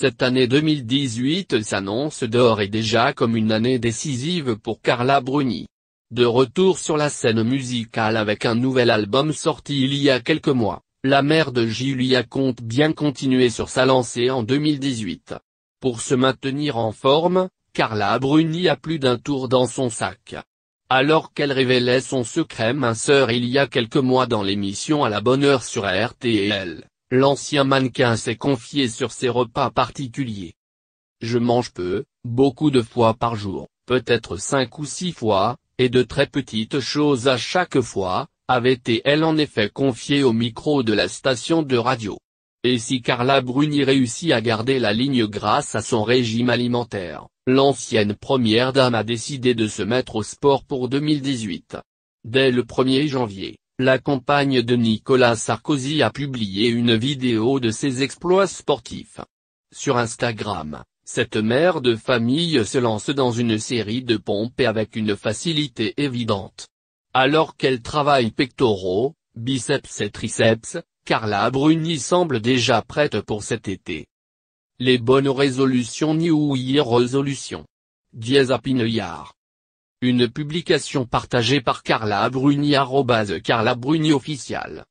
Cette année 2018 s'annonce dehors et déjà comme une année décisive pour Carla Bruni. De retour sur la scène musicale avec un nouvel album sorti il y a quelques mois, la mère de Julia compte bien continuer sur sa lancée en 2018. Pour se maintenir en forme, Carla Bruni a plus d'un tour dans son sac. Alors qu'elle révélait son secret minceur il y a quelques mois dans l'émission à la bonne heure sur RTL, L'ancien mannequin s'est confié sur ses repas particuliers. Je mange peu, beaucoup de fois par jour, peut-être cinq ou six fois, et de très petites choses à chaque fois, avait-elle en effet confiée au micro de la station de radio. Et si Carla Bruni réussit à garder la ligne grâce à son régime alimentaire, l'ancienne première dame a décidé de se mettre au sport pour 2018. Dès le 1er janvier, la compagne de Nicolas Sarkozy a publié une vidéo de ses exploits sportifs. Sur Instagram, cette mère de famille se lance dans une série de pompes avec une facilité évidente. Alors qu'elle travaille pectoraux, biceps et triceps, Carla Bruni semble déjà prête pour cet été. Les bonnes résolutions ni résolutions résolutions. à une publication partagée par Carla Bruni Carla Bruni officielle.